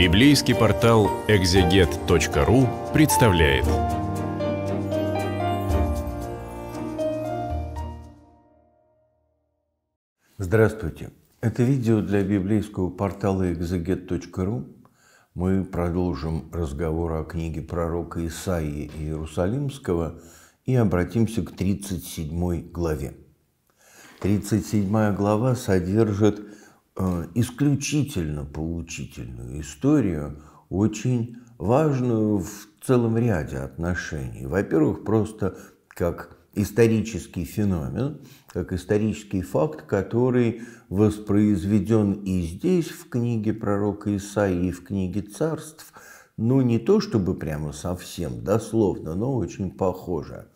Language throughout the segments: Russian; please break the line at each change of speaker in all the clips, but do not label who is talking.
Библейский портал экзегет.ру представляет. Здравствуйте. Это видео для библейского портала экзегет.ру. Мы продолжим разговор о книге пророка Исаии Иерусалимского и обратимся к 37 главе. 37 глава содержит Э, исключительно получительную историю, очень важную в целом ряде отношений. Во-первых, просто как исторический феномен, как исторический факт, который воспроизведен и здесь, в книге пророка Исаии, и в книге царств, ну не то чтобы прямо совсем дословно, но очень похоже.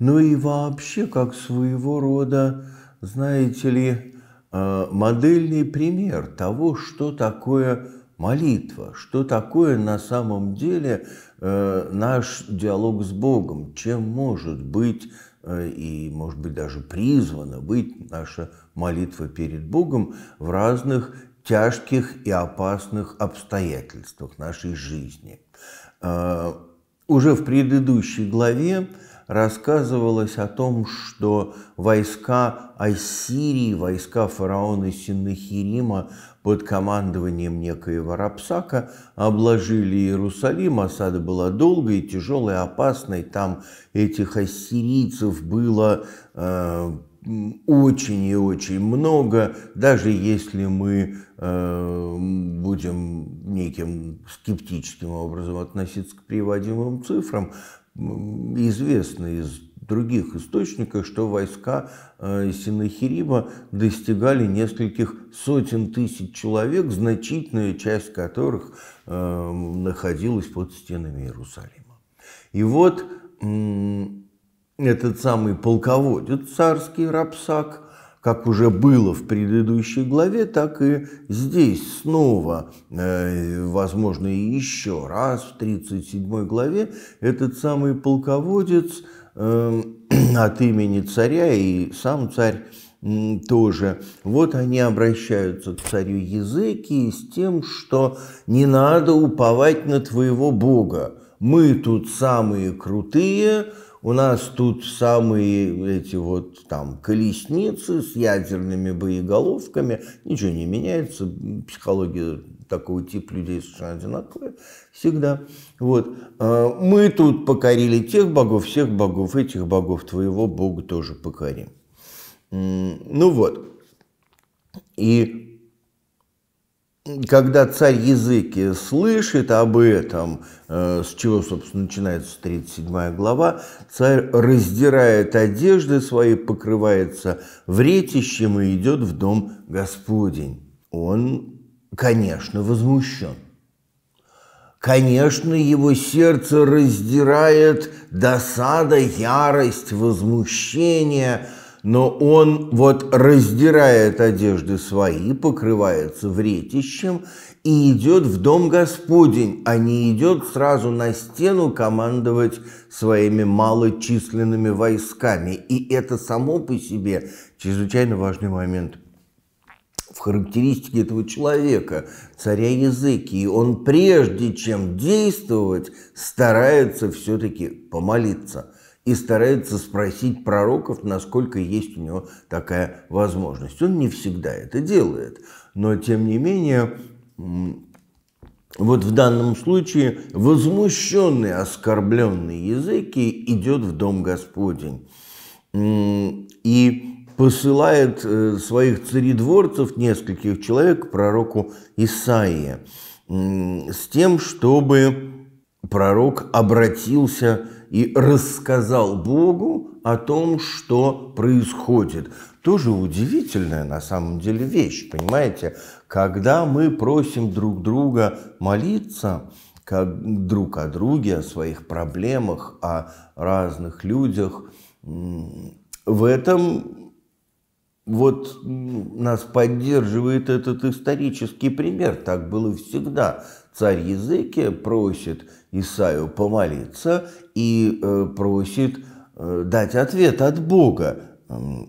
Но ну и вообще как своего рода, знаете ли, Э, модельный пример того, что такое молитва, что такое на самом деле э, наш диалог с Богом, чем может быть э, и, может быть, даже призвана быть наша молитва перед Богом в разных тяжких и опасных обстоятельствах нашей жизни. Уже в предыдущей главе рассказывалось о том, что войска Ассирии, войска фараона Синнахирима под командованием некоего Рапсака обложили Иерусалим. Осада была долгой, тяжелой, опасной. Там этих ассирийцев было э, очень и очень много, даже если мы э, будем неким скептическим образом относиться к приводимым цифрам, известно из других источников, что войска э, Синахириба достигали нескольких сотен тысяч человек, значительная часть которых э, находилась под стенами Иерусалима. И вот этот самый полководец царский Рапсак – как уже было в предыдущей главе, так и здесь снова, э, возможно, и еще раз в 37 главе этот самый полководец эм, от имени царя и сам царь тоже. Вот они обращаются к царю Языки с тем, что не надо уповать на твоего Бога. Мы тут самые крутые, у нас тут самые эти вот там колесницы с ядерными боеголовками. Ничего не меняется. Психология такого типа людей совершенно одинаковая всегда. Вот. А, мы тут покорили тех богов, всех богов, этих богов, твоего бога тоже покорим. Ну вот. И когда царь языки слышит об этом, э, с чего, собственно, начинается 37 глава, царь раздирает одежды свои, покрывается вретищем и идет в дом Господень. Он, конечно, возмущен. Конечно, его сердце раздирает досада, ярость, возмущение – но он вот раздирает одежды свои, покрывается вретищем и идет в дом Господень, а не идет сразу на стену командовать своими малочисленными войсками. И это само по себе чрезвычайно важный момент в характеристике этого человека, царя языки. И он прежде чем действовать, старается все-таки помолиться – и старается спросить пророков, насколько есть у него такая возможность. Он не всегда это делает, но тем не менее, вот в данном случае возмущенный, оскорбленный языки идет в дом Господень и посылает э, своих царедворцев, нескольких человек, к пророку Исаии с тем, чтобы пророк обратился и рассказал Богу о том, что происходит. Тоже удивительная на самом деле вещь, понимаете? Когда мы просим друг друга молиться, как друг о друге, о своих проблемах, о разных людях, в этом вот нас поддерживает этот исторический пример. Так было всегда. Царь Языке просит Исаю помолиться и э, просит э, дать ответ от Бога.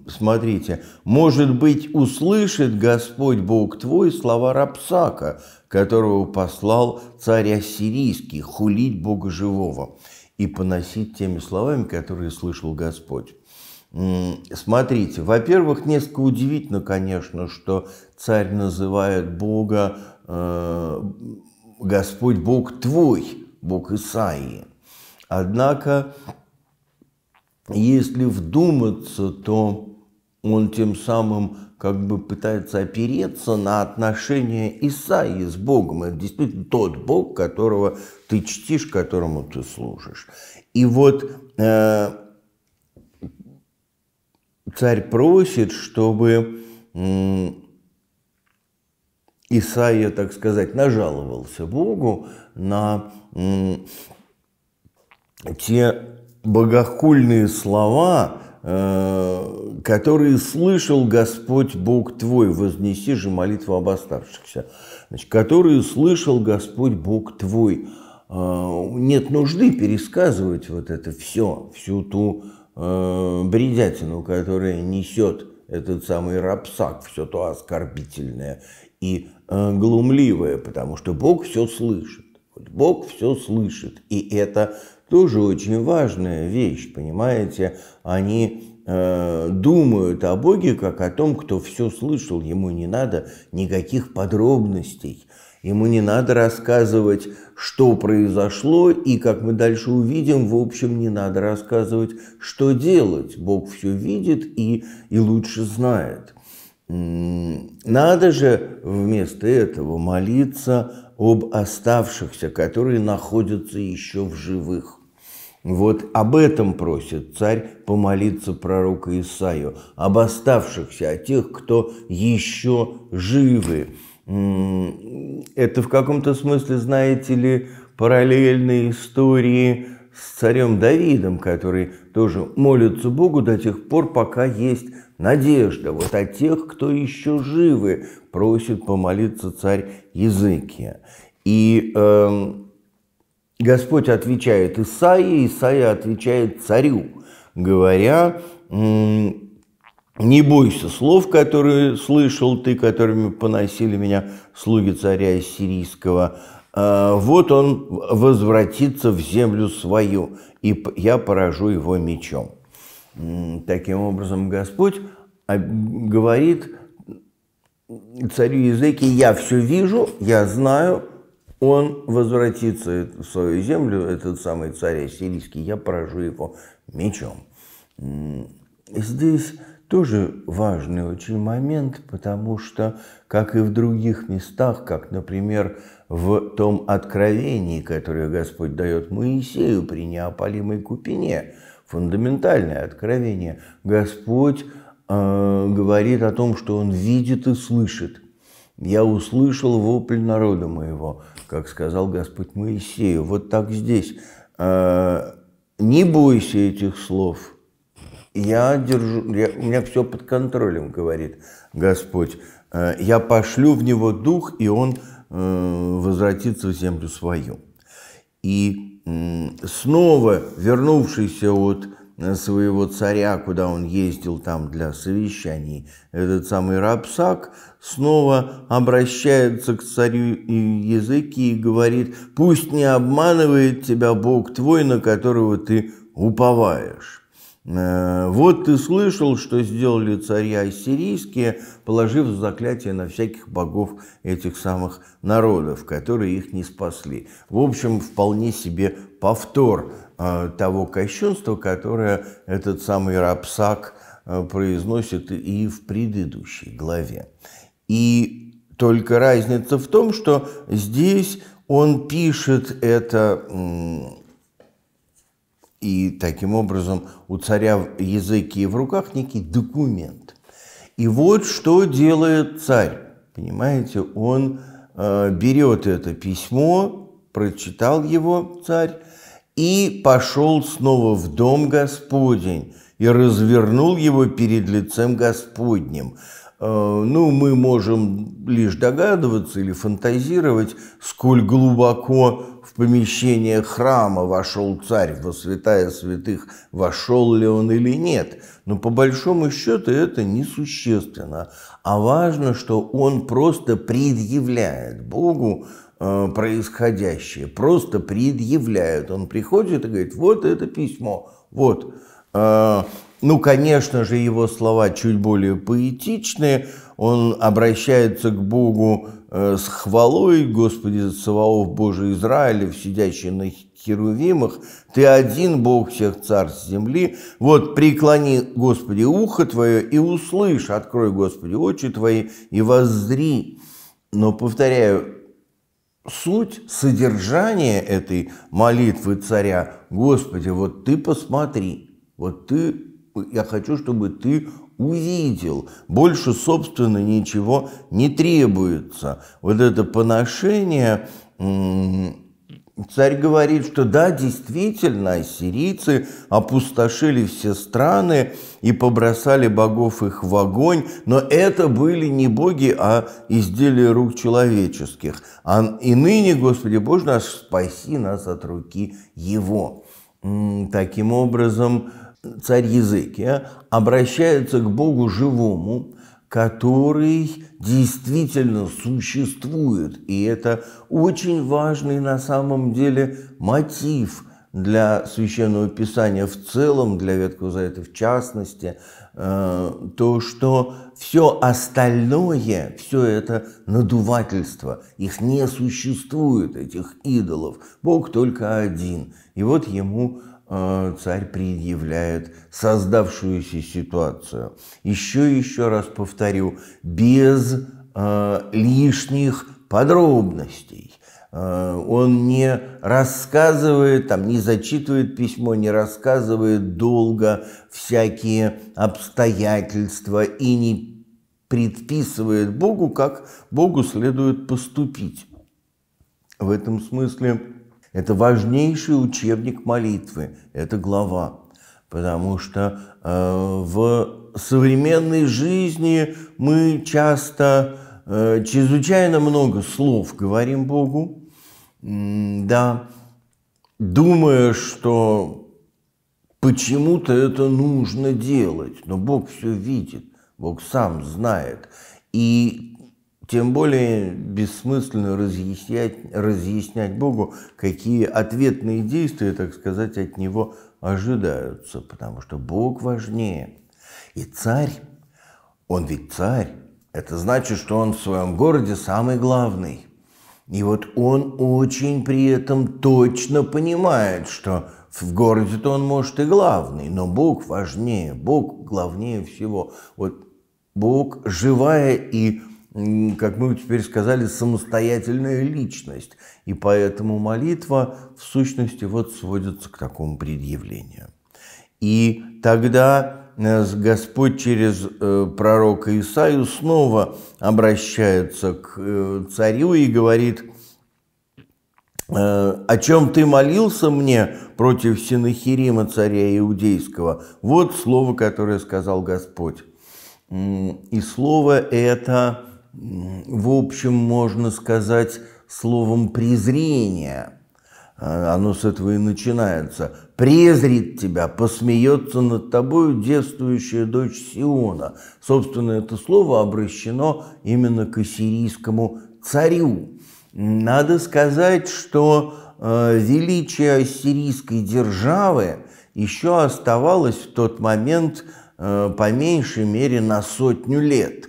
Смотрите, может быть, услышит Господь Бог твой слова Рапсака, которого послал царь Ассирийский, хулить Бога живого и поносить теми словами, которые слышал Господь. Смотрите, во-первых, несколько удивительно, конечно, что царь называет Бога э, Господь Бог твой, Бог Исаии. Однако, если вдуматься, то он тем самым как бы пытается опереться на отношения Исаии с Богом. Это действительно тот Бог, которого ты чтишь, которому ты служишь. И вот э, царь просит, чтобы... Э, Исаия, так сказать, нажаловался Богу на те богохульные слова, э, которые слышал Господь Бог твой, вознеси же молитву об оставшихся, значит, которые слышал Господь Бог твой. Э, нет нужды пересказывать вот это все, всю ту э, бредятину, которая несет этот самый рапсак, все то оскорбительное и Э, глумливое, потому что Бог все слышит. Бог все слышит, и это тоже очень важная вещь, понимаете? Они э, думают о Боге как о том, кто все слышал, ему не надо никаких подробностей. Ему не надо рассказывать, что произошло, и, как мы дальше увидим, в общем, не надо рассказывать, что делать. Бог все видит и, и лучше знает. Надо же вместо этого молиться об оставшихся, которые находятся еще в живых. Вот об этом просит царь помолиться пророка Исаию, об оставшихся, о тех, кто еще живы. Это в каком-то смысле, знаете ли, параллельные истории с царем Давидом, который тоже молится Богу до тех пор, пока есть Надежда вот о а тех, кто еще живы, просит помолиться царь Языкия. И э, Господь отвечает Исаии, Исаия отвечает царю, говоря, не бойся слов, которые слышал ты, которыми поносили меня слуги царя Сирийского. Э, вот он возвратится в землю свою, и я поражу его мечом. Таким образом, Господь говорит царю Языке, я все вижу, я знаю, он возвратится в свою землю, этот самый царь ассирийский, я поражу его мечом. Здесь тоже важный очень момент, потому что, как и в других местах, как, например, в том откровении, которое Господь дает Моисею при неопалимой купине – фундаментальное откровение. Господь э, говорит о том, что Он видит и слышит. «Я услышал вопль народа моего», как сказал Господь Моисею. Вот так здесь. Э, «Не бойся этих слов». Я держу, я, у меня все под контролем, говорит Господь. Э, я пошлю в него дух, и он э, возвратится в землю свою. И снова вернувшийся от э, своего царя, куда он ездил там для совещаний, этот самый Рапсак снова обращается к царю языки и говорит, пусть не обманывает тебя Бог твой, на которого ты уповаешь. Э, вот ты слышал, что сделали царя ассирийские, положив заклятие на всяких богов этих самых народов, которые их не спасли. В общем, вполне себе повтор э, того кощунства, которое этот самый Рапсак э, произносит и в предыдущей главе. И только разница в том, что здесь он пишет это и таким образом у царя в языке и в руках некий документ. И вот что делает царь. Понимаете, он э, берет это письмо, прочитал его царь и пошел снова в дом Господень и развернул его перед лицем Господним. Э, ну, мы можем лишь догадываться или фантазировать, сколь глубоко в помещение храма вошел царь во святая святых, вошел ли он или нет. Но по большому счету это несущественно, а важно, что он просто предъявляет Богу э, происходящее, просто предъявляет. Он приходит и говорит, вот это письмо, вот э, ну, конечно же, его слова чуть более поэтичные. Он обращается к Богу э, с хвалой, Господи Саваоф Божий Израилев, сидящий на херувимах, Ты один Бог всех царств земли, вот преклони, Господи, ухо Твое и услышь, открой, Господи, очи Твои и воззри. Но, повторяю, суть, содержание этой молитвы царя, Господи, вот Ты посмотри, вот Ты я хочу, чтобы ты увидел. Больше, собственно, ничего не требуется. Вот это поношение... Царь говорит, что да, действительно, ассирийцы опустошили все страны и побросали богов их в огонь, но это были не боги, а изделия рук человеческих. А, и ныне, Господи Боже наш, спаси нас от руки Его. Таким образом, царь Языкия, обращаются к Богу живому, который действительно существует. И это очень важный на самом деле мотив для Священного Писания в целом, для Ветхого Завета в частности, э, то, что все остальное, все это надувательство, их не существует, этих идолов. Бог только один. И вот ему Э, царь предъявляет создавшуюся ситуацию. Еще и еще раз повторю, без э, лишних подробностей. Э, он не рассказывает, там, не зачитывает письмо, не рассказывает долго всякие обстоятельства и не предписывает Богу, как Богу следует поступить. В этом смысле это важнейший учебник молитвы, это глава, потому что э, в современной жизни мы часто э, чрезвычайно много слов говорим Богу, да, думая, что почему-то это нужно делать, но Бог все видит, Бог сам знает. И тем более бессмысленно разъяснять, разъяснять Богу, какие ответные действия, так сказать, от Него ожидаются, потому что Бог важнее. И царь, он ведь царь, это значит, что он в своем городе самый главный. И вот он очень при этом точно понимает, что в городе-то он, может, и главный, но Бог важнее, Бог главнее всего. Вот Бог живая и как мы теперь сказали, самостоятельная личность. И поэтому молитва в сущности вот сводится к такому предъявлению. И тогда э, Господь через э, пророка Исаию снова обращается к э, царю и говорит, «О чем ты молился мне против Синахирима, царя Иудейского?» Вот слово, которое сказал Господь. И слово это в общем, можно сказать, словом презрения. А, оно с этого и начинается. «Презрит тебя, посмеется над тобою девствующая дочь Сиона». Собственно, это слово обращено именно к ассирийскому царю. Надо сказать, что э, величие ассирийской державы еще оставалось в тот момент э, по меньшей мере на сотню лет.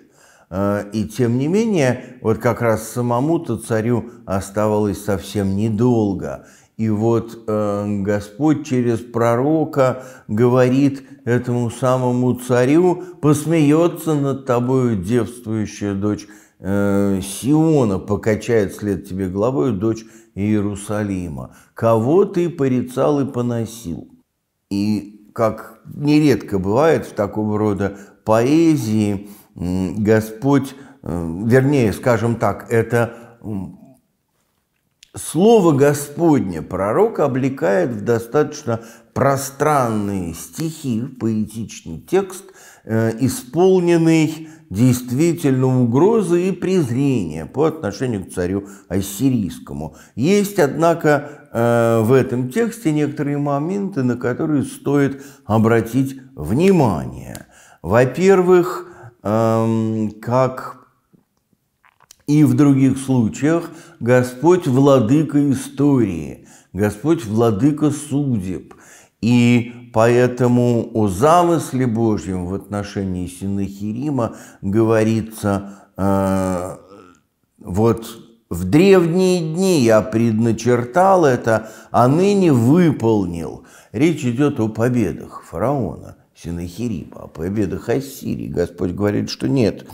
Э, и тем не менее, вот как раз самому-то царю оставалось совсем недолго. И вот э, Господь через пророка говорит этому самому царю, посмеется над тобою девствующая дочь э, Сиона, покачает след тебе головой дочь Иерусалима. Кого ты порицал и поносил? И как нередко бывает в такого рода поэзии, Господь, э, вернее, скажем так, это Слово Господне пророк облекает в достаточно пространные стихи, поэтичный текст, э, исполненный действительно угрозы и презрения по отношению к царю ассирийскому. Есть, однако, э, в этом тексте некоторые моменты, на которые стоит обратить внимание. Во-первых, как и в других случаях Господь владыка истории, Господь владыка судеб. И поэтому о замысле Божьем в отношении Синахирима говорится э, вот в древние дни я предначертал это, а ныне выполнил. Речь идет о победах фараона. Синахириба, о а победах Ассирии. Господь говорит, что нет,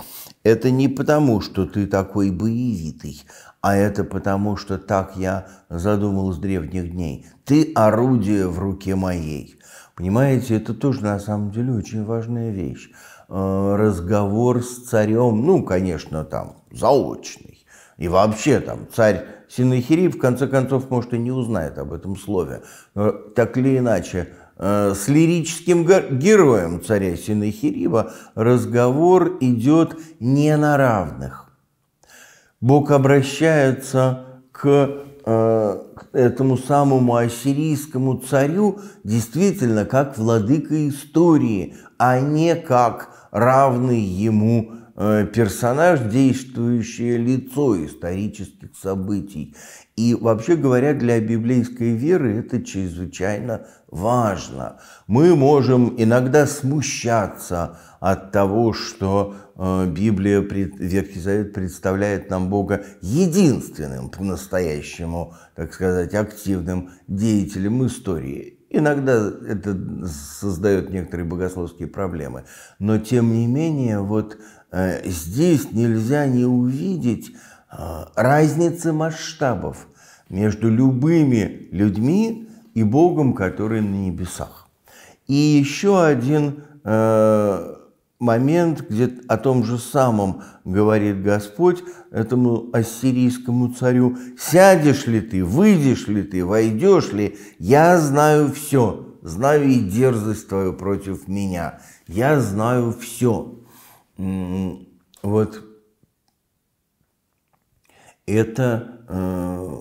это не потому, что ты такой боевитый, а это потому, что так я задумал с древних дней. Ты орудие в руке моей. Понимаете, это тоже на самом деле очень важная вещь. Э, разговор с царем, ну, конечно, там, заочный. И вообще там царь Синахири в конце концов, может, и не узнает об этом слове. Но э, так или иначе, Э, с лирическим героем царя Синахириба разговор идет не на равных. Бог обращается э, к этому самому ассирийскому царю действительно как владыка истории, а не как равный ему Э, персонаж, действующее лицо исторических событий. И вообще говоря, для библейской веры это чрезвычайно важно. Мы можем иногда смущаться от того, что э, Библия, Ветхий Завет представляет нам Бога единственным по-настоящему, так сказать, активным деятелем истории. Иногда это создает некоторые богословские проблемы. Но тем не менее, вот Э, здесь нельзя не увидеть э, разницы масштабов между любыми людьми и Богом, который на небесах. И еще один э, момент, где о том же самом говорит Господь этому ассирийскому царю, «Сядешь ли ты, выйдешь ли ты, войдешь ли, я знаю все, знаю и дерзость твою против меня, я знаю все» вот это, э,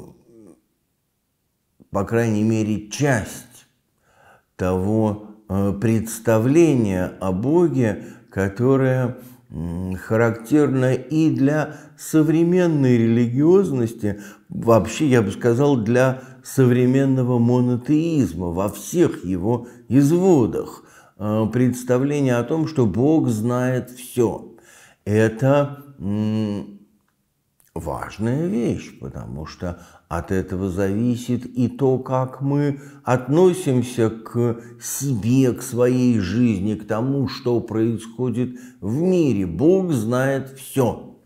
по крайней мере, часть того э, представления о Боге, которое э, характерно и для современной религиозности, вообще, я бы сказал, для современного монотеизма во всех его изводах. Э, представление о том, что Бог знает все. Это важная вещь, потому что от этого зависит и то, как мы относимся к себе, к своей жизни, к тому, что происходит в мире. Бог знает все.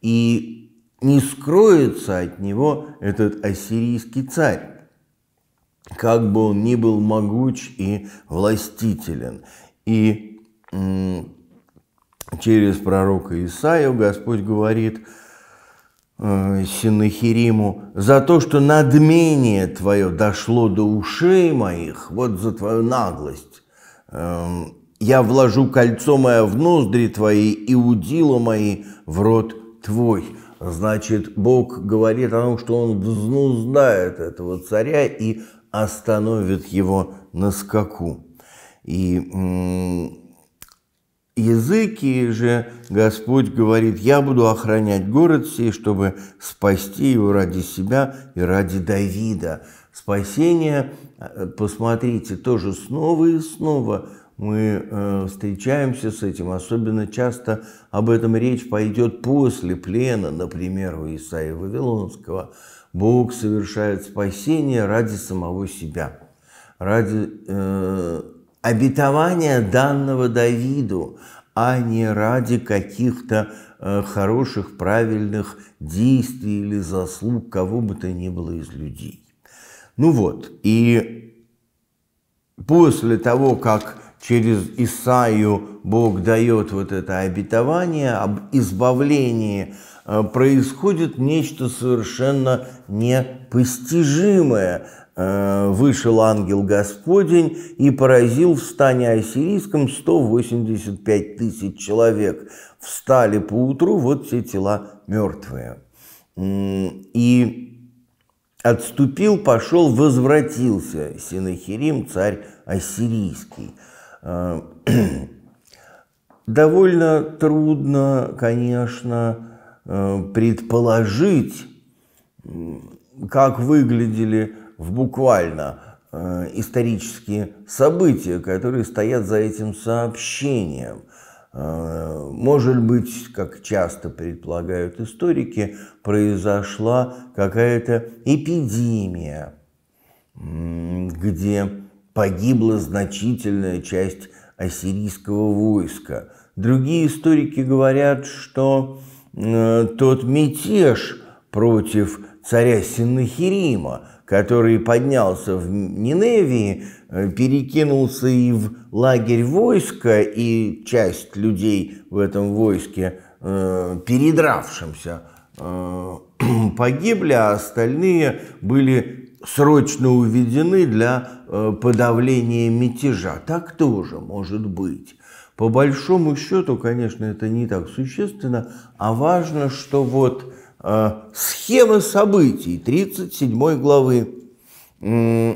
И не скроется от него этот ассирийский царь как бы он ни был могуч и властителен. И через пророка Исаию Господь говорит э, Синахириму, «За то, что надмение твое дошло до ушей моих, вот за твою наглость, эм, я вложу кольцо мое в ноздри твои и удила мои в рот твой». Значит, Бог говорит о том, что он взнуздает этого царя и остановит его на скаку. И языки же Господь говорит, я буду охранять город сей, чтобы спасти его ради себя и ради Давида. Спасение, э, посмотрите, тоже снова и снова мы э, встречаемся с этим, особенно часто об этом речь пойдет после плена, например, у Исаия Вавилонского. Бог совершает спасение ради самого себя, ради э, обетования данного Давиду, а не ради каких-то э, хороших, правильных действий или заслуг кого бы то ни было из людей. Ну вот, и после того, как через Исаию Бог дает вот это обетование об избавлении Э, происходит нечто совершенно непостижимое. Э, вышел ангел Господень и поразил в стане ассирийском 185 тысяч человек. Встали поутру, вот все тела мертвые. И отступил, пошел, возвратился Синахирим, царь ассирийский. Э, довольно трудно, конечно, предположить, как выглядели в буквально э, исторические события, которые стоят за этим сообщением. Э, может быть, как часто предполагают историки, произошла какая-то эпидемия, где погибла значительная часть ассирийского войска. Другие историки говорят, что э, Э, тот мятеж против царя Синнахирима, который поднялся в Ниневии, э, перекинулся и в лагерь войска, и часть людей в этом войске, э, передравшимся, погибли, а остальные были срочно уведены для подавления мятежа. Так тоже может быть. По большому счету, конечно, это не так существенно, а важно, что вот э, схема событий 37 главы э,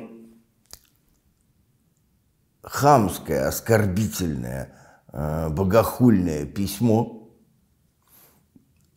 хамское, оскорбительное, э, богохульное письмо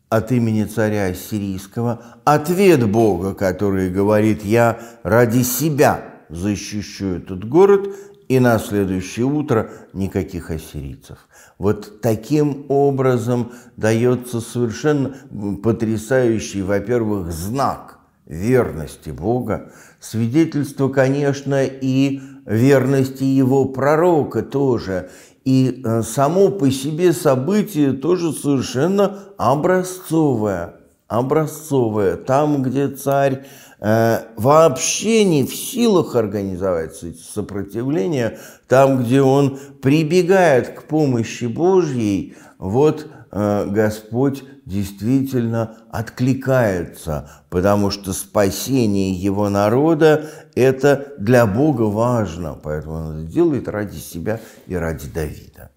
от имени царя сирийского, ответ Бога, который говорит, я ради себя защищу этот город, и на следующее утро никаких ассирийцев. Вот таким образом дается совершенно потрясающий, во-первых, знак верности Бога, свидетельство, конечно, и верности его пророка тоже. И э, само по себе событие тоже совершенно образцовое – образцовая, там, где царь э, вообще не в силах организовать сопротивление, там, где он прибегает к помощи Божьей, вот э, Господь действительно откликается, потому что спасение его народа – это для Бога важно, поэтому он это делает ради себя и ради Давида.